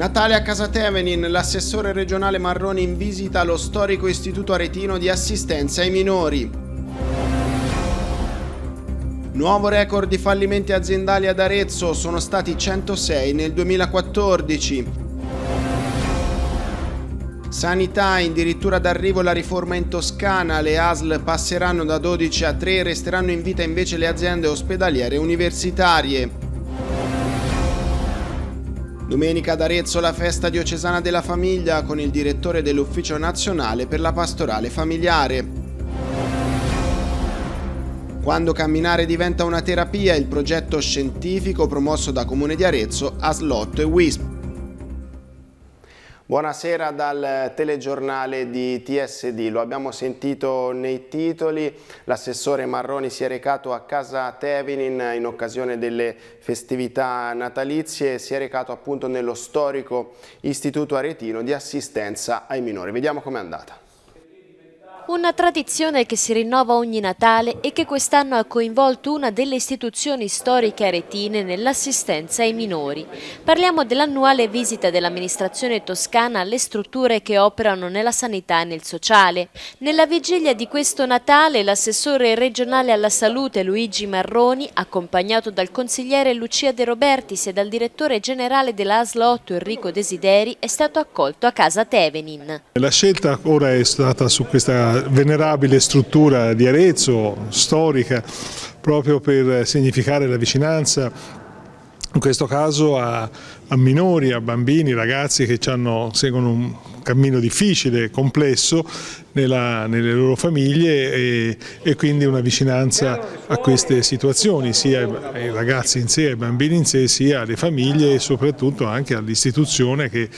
Natalia Casatevenin, l'assessore regionale Marroni in visita allo storico istituto aretino di assistenza ai minori. Nuovo record di fallimenti aziendali ad Arezzo, sono stati 106 nel 2014. Sanità, addirittura d'arrivo la riforma in Toscana, le ASL passeranno da 12 a 3 resteranno in vita invece le aziende ospedaliere universitarie. Domenica ad Arezzo la festa diocesana della famiglia con il direttore dell'Ufficio Nazionale per la Pastorale Familiare. Quando camminare diventa una terapia, il progetto scientifico promosso da Comune di Arezzo, ASLOTTO e WISP. Buonasera dal telegiornale di TSD, lo abbiamo sentito nei titoli, l'assessore Marroni si è recato a casa Tevinin in occasione delle festività natalizie, si è recato appunto nello storico istituto aretino di assistenza ai minori. Vediamo com'è andata. Una tradizione che si rinnova ogni Natale e che quest'anno ha coinvolto una delle istituzioni storiche aretine nell'assistenza ai minori. Parliamo dell'annuale visita dell'amministrazione toscana alle strutture che operano nella sanità e nel sociale. Nella vigilia di questo Natale l'assessore regionale alla salute Luigi Marroni, accompagnato dal consigliere Lucia De Robertis e dal direttore generale dell'ASL 8 Enrico Desideri, è stato accolto a casa Tevenin. La scelta ora è stata su questa venerabile struttura di Arezzo, storica, proprio per significare la vicinanza in questo caso a, a, minori, a bambini, ragazzi che hanno, seguono un cammino difficile, complesso nella, nelle loro famiglie e, e, quindi una vicinanza a queste situazioni, sia ai, ai ragazzi in sé, ai bambini in sé, sia alle famiglie e soprattutto anche all'istituzione che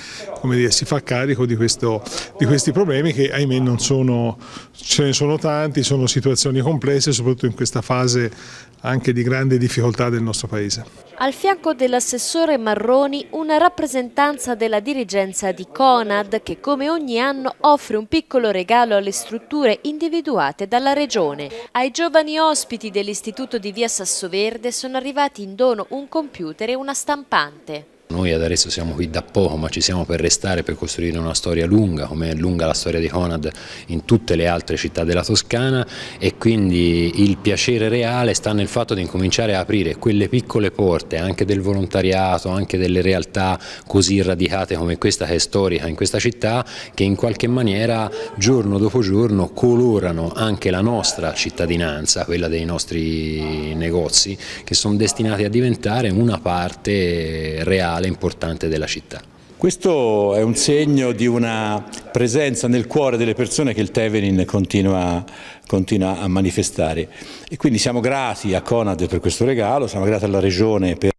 dire, si fa carico di, questo, di, questi problemi che ahimè non sono, ce ne sono tanti, sono situazioni complesse soprattutto in questa fase anche di grande difficoltà del nostro Paese. Al fianco dell'assessore Marroni una rappresentanza della dirigenza di Conad che come ogni anno offre un piccolo regalo regalo alle strutture individuate dalla Regione. Ai giovani ospiti dell'Istituto di Via Sassoverde sono arrivati in dono un computer e una stampante. Noi ad Arezzo siamo qui da poco ma ci siamo per restare, per costruire una storia lunga, come è lunga la storia di Conad in tutte le altre città della Toscana e quindi il piacere reale sta nel fatto di incominciare a aprire quelle piccole porte anche del volontariato, anche delle realtà così radicate come questa che è storica in questa città che in qualche maniera giorno dopo giorno colorano anche la nostra cittadinanza, quella dei nostri negozi che sono destinati a diventare una parte reale culturale importante della città. Questo è un segno di una presenza nel cuore delle persone che il Teverin continua, continua a manifestare e quindi siamo grati a Conad per questo regalo, siamo grati alla Regione per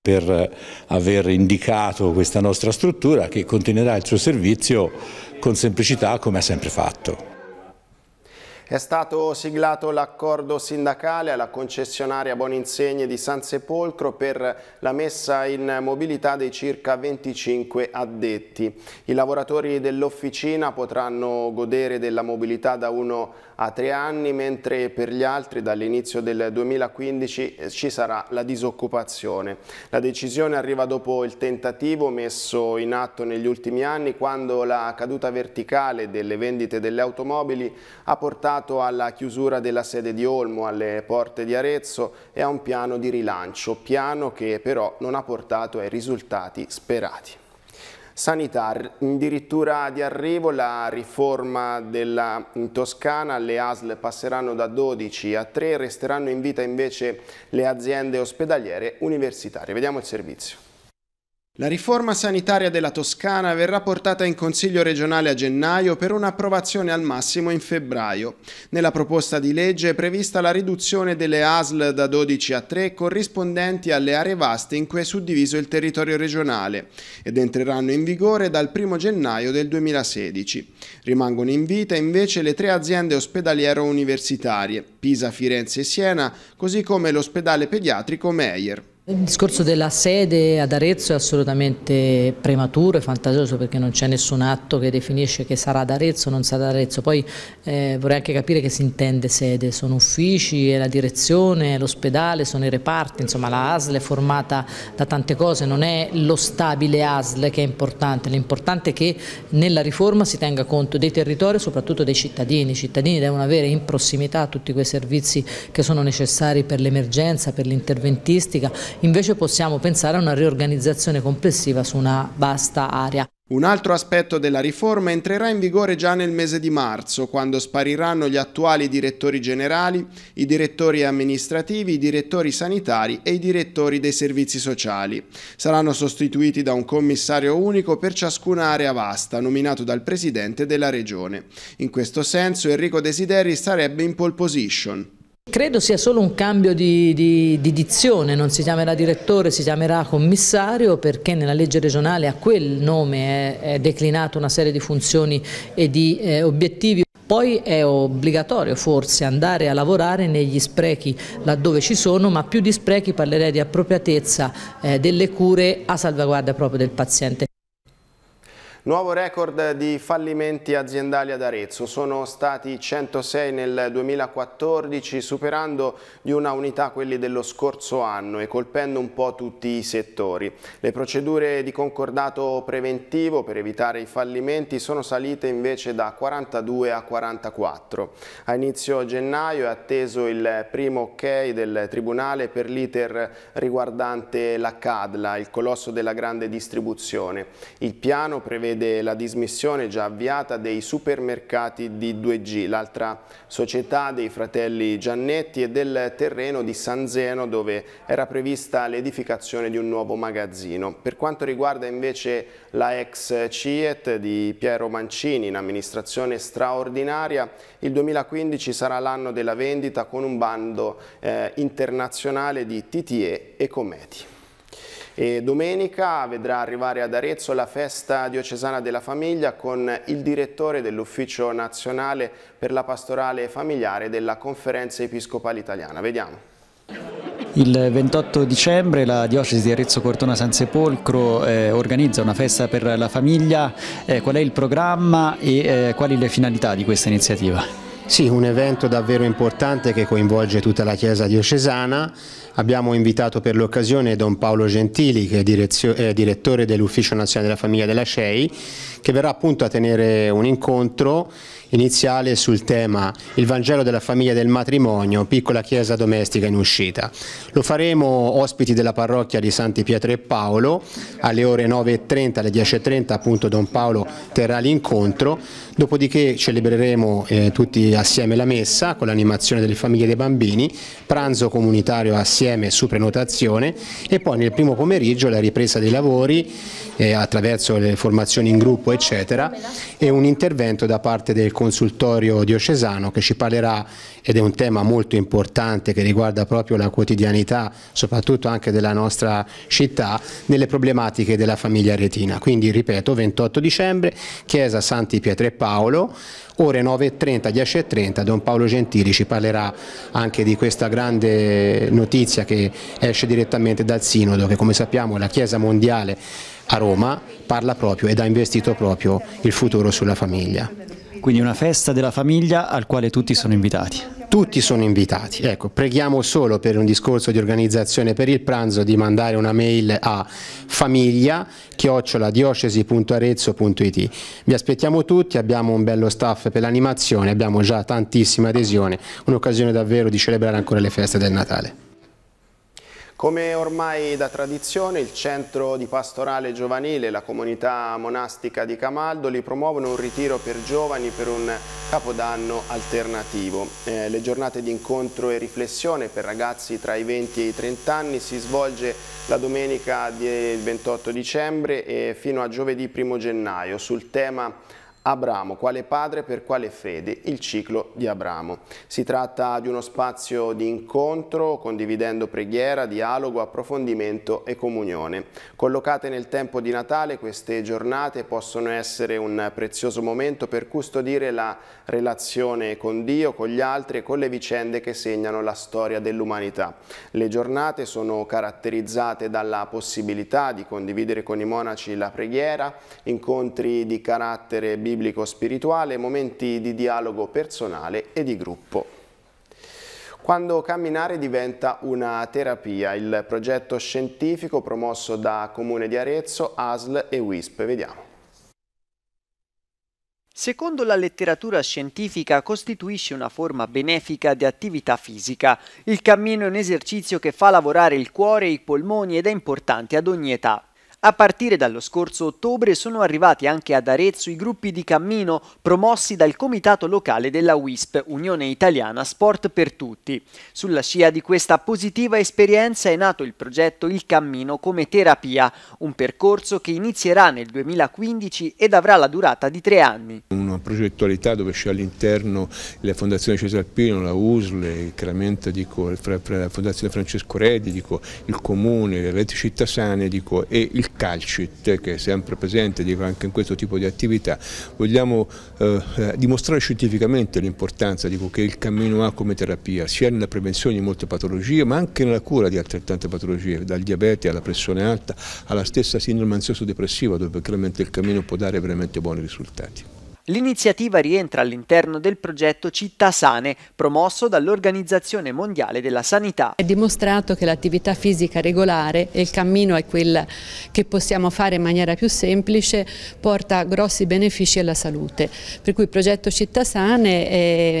per aver indicato questa nostra struttura che continuerà il suo servizio con semplicità come ha sempre fatto. È stato siglato l'accordo sindacale alla concessionaria Boninsegni di San Sepolcro per la messa in mobilità dei circa 25 addetti. I lavoratori dell'officina potranno godere della mobilità da 1 a 3 anni, mentre per gli altri dall'inizio del 2015 ci sarà la disoccupazione. La decisione arriva dopo il tentativo messo in atto negli ultimi anni quando la caduta verticale delle vendite delle automobili ha portato legato alla chiusura della sede di Olmo alle porte di Arezzo e a un piano di rilancio, piano che però non ha portato ai risultati sperati sanità, addirittura di arrivo la riforma della Toscana, le ASL passeranno da 12 a 3, resteranno in vita invece le aziende ospedaliere universitarie. Vediamo il servizio. La riforma sanitaria della Toscana verrà portata in Consiglio regionale a gennaio per un'approvazione al massimo in febbraio. Nella proposta di legge è prevista la riduzione delle ASL da 12 a 3 corrispondenti alle aree vaste in cui è suddiviso il territorio regionale ed entreranno in vigore dal 1 gennaio del 2016. Rimangono in vita invece le tre aziende ospedaliero-universitarie, Pisa, Firenze e Siena, così come l'ospedale pediatrico Meyer. Il discorso della sede ad Arezzo è assolutamente prematuro e fantasioso perché non c'è nessun atto che definisce che sarà ad Arezzo o non sarà ad Arezzo. Poi eh, vorrei anche capire che si intende sede, sono uffici, è la direzione, l'ospedale, sono i reparti, insomma la ASL è formata da tante cose, non è lo stabile ASL che è importante, l'importante è che nella riforma si tenga conto dei territori e soprattutto dei cittadini. I cittadini devono avere in prossimità tutti quei servizi che sono necessari per l'emergenza, per l'interventistica invece possiamo pensare a una riorganizzazione complessiva su una vasta area. Un altro aspetto della riforma entrerà in vigore già nel mese di marzo, quando spariranno gli attuali direttori generali, i direttori amministrativi, i direttori sanitari e i direttori dei servizi sociali. Saranno sostituiti da un commissario unico per ciascuna area vasta, nominato dal presidente della regione. In questo senso Enrico Desideri sarebbe in pole position. Credo sia solo un cambio di, di, di, dizione, non si chiamerà direttore, si chiamerà commissario perché nella legge regionale a quel nome è, è declinata una serie di funzioni e di eh, obiettivi. Poi è obbligatorio forse andare a lavorare negli sprechi laddove ci sono, ma più di sprechi parlerei di appropriatezza eh, delle cure a salvaguardia proprio del paziente. Nuovo record di fallimenti aziendali ad Arezzo, sono stati 106 nel 2014 superando di una unità quelli dello scorso anno e colpendo un po' tutti i settori. Le procedure di concordato preventivo per evitare i fallimenti sono salite invece da 42 a 44. A inizio gennaio è atteso il primo ok del Tribunale per l'iter riguardante la Cadla, il colosso della grande distribuzione. Il piano prevede prevede la dismissione già avviata dei supermercati di 2G, l'altra società dei fratelli Giannetti e del terreno di San Zeno dove era prevista l'edificazione di un nuovo magazzino. Per quanto riguarda invece la ex CIET di Piero Mancini in amministrazione straordinaria, il 2015 sarà l'anno della vendita con un bando eh, internazionale di TTE e Cometi. E domenica vedrà arrivare ad Arezzo la festa diocesana della famiglia con il direttore dell'Ufficio Nazionale per la Pastorale Familiare della Conferenza Episcopale Italiana. Vediamo. Il 28 dicembre la diocesi di Arezzo Cortona San Sepolcro eh, organizza una festa per la famiglia. Eh, qual è il programma e eh, quali le finalità di questa iniziativa? Sì, un evento davvero importante che coinvolge tutta la Chiesa diocesana Abbiamo invitato per l'occasione Don Paolo Gentili, che è, direttore dell'Ufficio Nazionale della Famiglia della CEI, che verrà appunto a tenere un incontro iniziale sul tema Il Vangelo della famiglia del matrimonio, piccola chiesa domestica in uscita. Lo faremo ospiti della parrocchia di Santi Pietro e Paolo alle ore 9.30, alle 10.30 appunto Don Paolo terrà l'incontro, dopodiché celebreremo eh, tutti assieme la messa con l'animazione delle famiglie e dei bambini, pranzo comunitario assieme insieme su prenotazione e poi nel primo pomeriggio la ripresa dei lavori eh, attraverso le formazioni in gruppo eccetera e un intervento da parte del consultorio diocesano che ci parlerà ed è un tema molto importante che riguarda proprio la quotidianità soprattutto anche della nostra città nelle problematiche della famiglia retina quindi ripeto 28 dicembre chiesa Santi Pietro e Paolo ore 9.30, 10.30 Don Paolo Gentili ci parlerà anche di questa grande notizia che esce direttamente dal Sinodo che come sappiamo la Chiesa Mondiale a Roma parla proprio ed ha investito proprio il futuro sulla famiglia. Quindi una festa della famiglia al quale tutti sono invitati. Tutti sono invitati, ecco, preghiamo solo per un discorso di organizzazione per il pranzo di mandare una mail a famiglia chioccioladiocesi.arezzo.it. Vi aspettiamo tutti, abbiamo un bello staff per l'animazione, abbiamo già tantissima adesione, un'occasione davvero di celebrare ancora le feste del Natale. Come ormai da tradizione, il centro di pastorale giovanile e la comunità monastica di Camaldoli promuovono un ritiro per giovani per un capodanno alternativo. Eh, le giornate di incontro e riflessione per ragazzi tra i 20 e i 30 anni si svolge la domenica del 28 dicembre e fino a giovedì 1 gennaio sul tema Abramo, quale padre per quale fede, il ciclo di Abramo. Si tratta di uno spazio di incontro condividendo preghiera, dialogo, approfondimento e comunione. Collocate nel tempo di Natale queste giornate possono essere un prezioso momento per custodire la relazione con Dio, con gli altri e con le vicende che segnano la storia dell'umanità. Le giornate sono caratterizzate dalla possibilità di condividere con i monaci la preghiera, incontri di carattere biblico biblico-spirituale, momenti di dialogo personale e di gruppo. Quando camminare diventa una terapia, il progetto scientifico promosso da Comune di Arezzo, ASL e WISP. Vediamo. Secondo la letteratura scientifica costituisce una forma benefica di attività fisica. Il cammino è un esercizio che fa lavorare il cuore e i polmoni ed è importante ad ogni età. A partire dallo scorso ottobre sono arrivati anche ad Arezzo i gruppi di cammino promossi dal comitato locale della WISP, Unione Italiana Sport per Tutti. Sulla scia di questa positiva esperienza è nato il progetto Il Cammino come terapia, un percorso che inizierà nel 2015 ed avrà la durata di tre anni. Una progettualità dove c'è all'interno la Fondazione Cesalpino, la USL, chiaramente dico, la Fondazione Francesco Redi, dico, il Comune, le Rete città sane dico, e il calcit che è sempre presente dico, anche in questo tipo di attività, vogliamo eh, eh dimostrare scientificamente l'importanza che il cammino ha come terapia, sia nella prevenzione di molte patologie ma anche nella cura di altrettante patologie, dal diabete alla pressione alta alla stessa sindrome ansioso-depressiva dove chiaramente il cammino può dare veramente buoni risultati. L'iniziativa rientra all'interno del progetto Città Sane, promosso dall'Organizzazione Mondiale della Sanità. È dimostrato che l'attività fisica regolare e il cammino è quello che possiamo fare in maniera più semplice, porta grossi benefici alla salute. Per cui il progetto Città Sane è,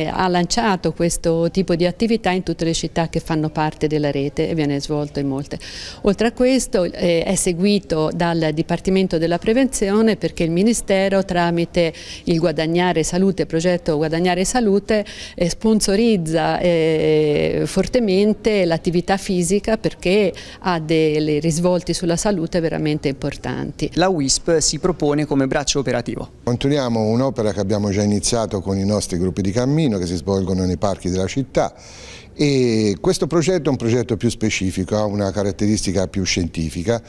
eh, ha lanciato questo tipo di attività in tutte le città che fanno parte della rete e viene svolto in molte. Oltre a questo eh, è seguito dal Dipartimento della Prevenzione perché il Ministero tramite il il Guadagnare Salute, il progetto Guadagnare Salute eh, sponsorizza eh, fortemente l'attività fisica perché ha dei risvolti sulla salute veramente importanti. La WISP si propone come braccio operativo. Continuiamo un'opera che abbiamo già iniziato con i nostri gruppi di cammino che si svolgono nei parchi della città e questo progetto è un progetto più specifico, ha una caratteristica più scientifica.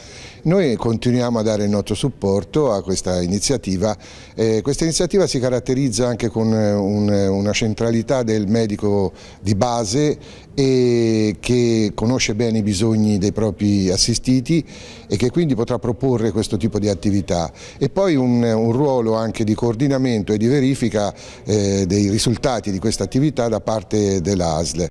Noi continuiamo a dare il nostro supporto a questa iniziativa. Eh, questa iniziativa si caratterizza anche con eh, un, una centralità del medico di base e che conosce bene i bisogni dei propri assistiti e che quindi potrà proporre questo tipo di attività e poi un, un ruolo anche di coordinamento e di verifica eh, dei risultati di questa attività da parte dell'ASL.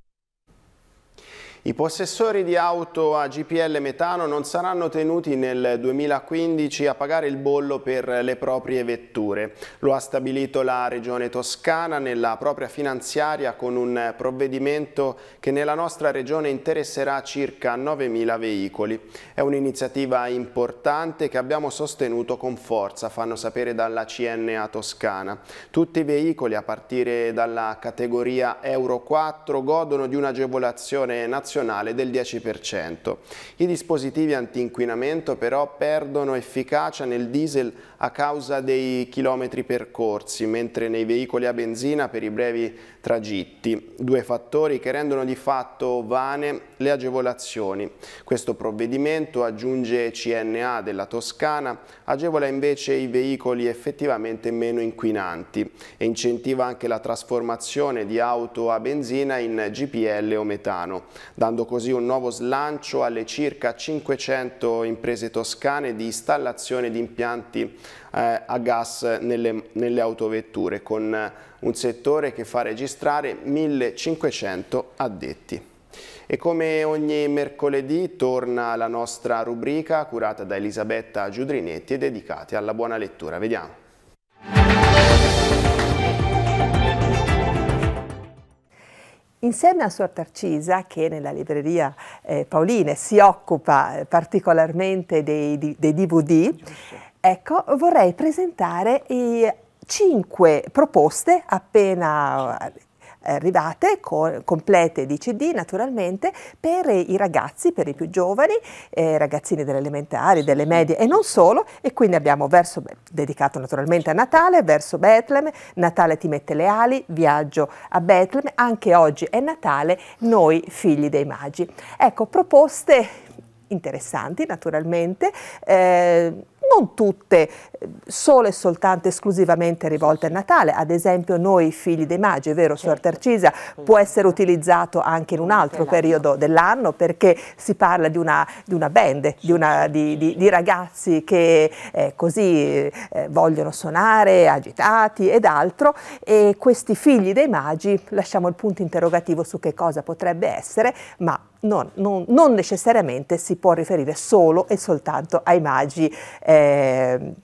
I possessori di auto a GPL metano non saranno tenuti nel 2015 a pagare il bollo per le proprie vetture. Lo ha stabilito la Regione Toscana nella propria finanziaria con un provvedimento che nella nostra regione interesserà circa 9.000 veicoli. È un'iniziativa importante che abbiamo sostenuto con forza, fanno sapere dalla CNA Toscana. Tutti i veicoli a partire dalla categoria Euro 4 godono di un'agevolazione nazionale nazionale del 10%. I dispositivi antinquinamento però perdono efficacia nel diesel a causa dei chilometri percorsi, mentre nei veicoli a benzina per i brevi tragitti, due fattori che rendono di fatto vane le agevolazioni. Questo provvedimento, aggiunge CNA della Toscana, agevola invece i veicoli effettivamente meno inquinanti e incentiva anche la trasformazione di auto a benzina in GPL o metano, dando così un nuovo slancio alle circa 500 imprese toscane di installazione di impianti eh, a gas nelle, nelle autovetture, con un settore che fa registrare 1500 addetti. E come ogni mercoledì torna la nostra rubrica curata da Elisabetta Giudrinetti e dedicata alla buona lettura. Vediamo. Insieme a Suor Tarcisa, che nella libreria eh, Paoline si occupa eh, particolarmente dei, dei DVD, ecco, vorrei presentare i eh, cinque proposte appena eh, arrivate, co- complete di CD naturalmente, per i ragazzi, per i più giovani, eh, ragazzini delle elementari, delle medie e non solo. E quindi abbiamo verso, dedicato naturalmente a Natale, verso Bethlehem, Natale ti mette le ali, viaggio a Bethlehem, anche oggi è Natale, noi figli dei magi. Ecco, proposte interessanti naturalmente. Eh, non tutte sole e soltanto esclusivamente rivolte a Natale, ad esempio noi figli dei Magi, è vero Suor Tercisa, certo. può essere utilizzato anche in un altro periodo dell'anno perché si parla di una, di una band, di, una, di, di, ragazzi che eh, così eh, vogliono suonare, agitati ed altro e questi figli dei Magi, lasciamo il punto interrogativo su che cosa potrebbe essere, ma non, non, non, necessariamente si può riferire solo e soltanto ai magi eh,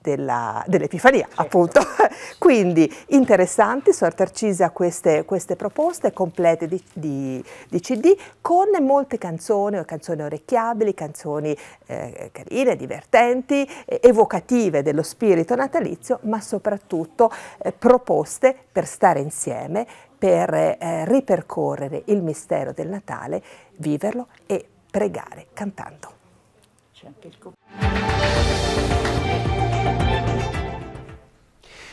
dell'Epifania, dell certo. appunto. Quindi interessanti, Suor Tarcisia, queste, queste proposte complete di, di, di, CD con molte canzoni, canzoni orecchiabili, canzoni eh, carine, divertenti, eh, evocative dello spirito natalizio, ma soprattutto eh, proposte per stare insieme, per eh, ripercorrere il mistero del Natale, viverlo e pregare cantando. C'è anche il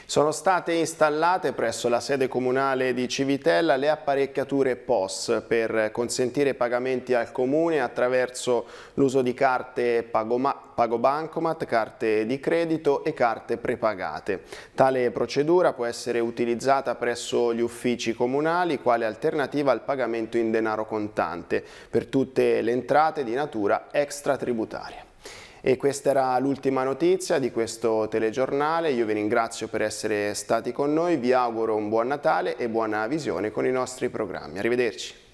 sono state installate presso la sede comunale di Civitella le apparecchiature POS per consentire pagamenti al comune attraverso l'uso di carte pagobancomat, carte di credito e carte prepagate. Tale procedura può essere utilizzata presso gli uffici comunali quale alternativa al pagamento in denaro contante per tutte le entrate di natura extratributaria. E questa era l'ultima notizia di questo telegiornale, io vi ringrazio per essere stati con noi, vi auguro un buon Natale e buona visione con i nostri programmi. Arrivederci.